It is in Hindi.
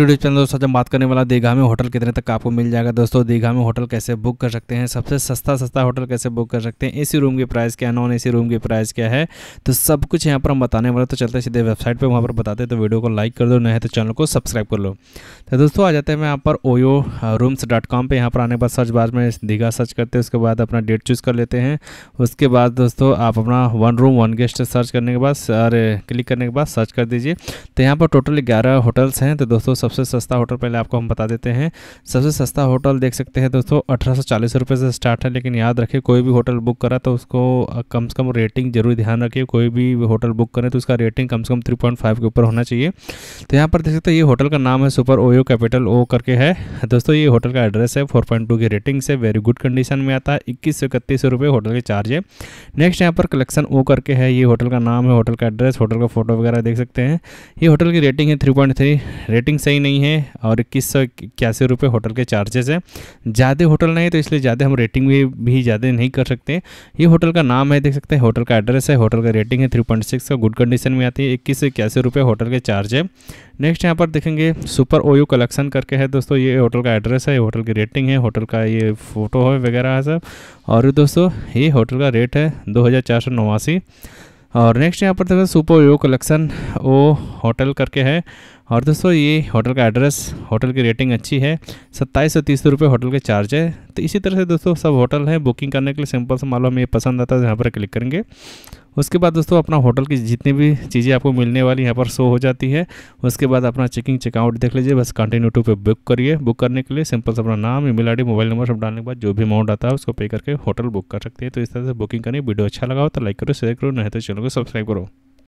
बैक चैनल दोस्तों आज हम बात करने वाला दीघा में होटल कितने तक आपको मिल जाएगा दोस्तों दीघा में होटल कैसे बुक कर सकते हैं सबसे सस्ता सस्ता होटल कैसे बुक कर सकते हैं एसी रूम की प्राइस क्या है नॉन एसी रूम की प्राइस क्या है तो सब कुछ यहाँ पर हम बताने वाले तो चलते सीधे वेबसाइट पर वहाँ पर बताते तो वीडियो को लाइक कर दो नहीं तो चैनल को सब्सक्राइब कर लो तो दोस्तों आ जाते हैं यहाँ पर ओयो रूम्स डॉट कॉम पर यहाँ पर आने के बाद सर्च बार में दीघा सर्च करते हैं उसके बाद अपना डेट चूज़ कर लेते हैं उसके बाद दोस्तों आप अपना one room one guest search करने के बाद अरे क्लिक करने के बाद सर्च कर दीजिए तो यहाँ पर टोटल ग्यारह होटल्स हैं तो दोस्तों सबसे सस्ता होटल पहले आपको हम बता देते हैं सबसे सस्ता होटल देख सकते हैं दोस्तों अठारह सौ चालीस से स्टार्ट है लेकिन याद रखें कोई भी होटल बुक करा तो उसको कम से कम रेटिंग जरूर ध्यान रखिए कोई भी होटल बुक करें तो उसका रेटिंग कम से कम थ्री पॉइंट फाइव के ऊपर होना चाहिए तो यहाँ पर देख सकते हैं ये होटल का नाम है सुपर ओयो कैपिटल ओ करके है दोस्तों ये होटल का एड्रेस है फोर पॉइंट टू की रेटिंग से वेरी गुड कंडीशन में आता है इक्कीस सौ इकतीस रुपये होटल के चार्ज है नेक्स्ट यहाँ पर कलेक्शन ओ करके है ये होटल का नाम है होटल का एड्रेस होटल का फोटो वगैरह देख सकते हैं ये होटल की रेटिंग है थ्री पॉइंट थ्री रेटिंग से सही नहीं है और इक्कीस सौ इक्यासी रुपये होटल के चार्जेस हैं ज़्यादा होटल नहीं है तो इसलिए ज़्यादा हम रेटिंग भी भी ज़्यादा नहीं कर सकते ये होटल का नाम है देख सकते हैं होटल का एड्रेस है होटल का रेटिंग है थ्री पॉइंट सिक्स का गुड कंडीशन में आती है इक्कीस सौ इक्यासी रुपये होटल के चार्ज है नेक्स्ट यहाँ पर देखेंगे सुपर ओयू कलेक्शन करके है दोस्तों ये होटल का एड्रेस है होटल की रेटिंग है होटल का ये फ़ोटो है वगैरह है सब और दोस्तों ये होटल का रेट है दो हज़ार चार सौ नवासी और नेक्स्ट यहाँ पर देखो सुपर यो कलेक्शन ओ होटल करके है और दोस्तों ये होटल का एड्रेस होटल की रेटिंग अच्छी है सत्ताईस सौ तीस रुपये होटल के चार्ज है तो इसी तरह से दोस्तों सब होटल हैं बुकिंग करने के लिए सिंपल से मालूम ये पसंद आता है तो यहाँ पर क्लिक करेंगे उसके बाद दोस्तों अपना होटल की जितनी भी चीज़ें आपको मिलने वाली यहाँ पर शो हो जाती है उसके बाद अपना चेकिंग चेकआउट देख लीजिए बस कंटिन्यू टू पे बुक करिए बुक करने के लिए सिंपल से अपना नाम ईमेल आईडी मोबाइल नंबर सब डालने के बाद जो भी अमाउंट आता है उसको पे करके होटल बुक कर सकते हैं तो इस तरह से बुकिंग करिए वीडियो अच्छा लगा हो तो लाइक करो शेयर करो नहीं तो चैनल को सब्सक्राइब करो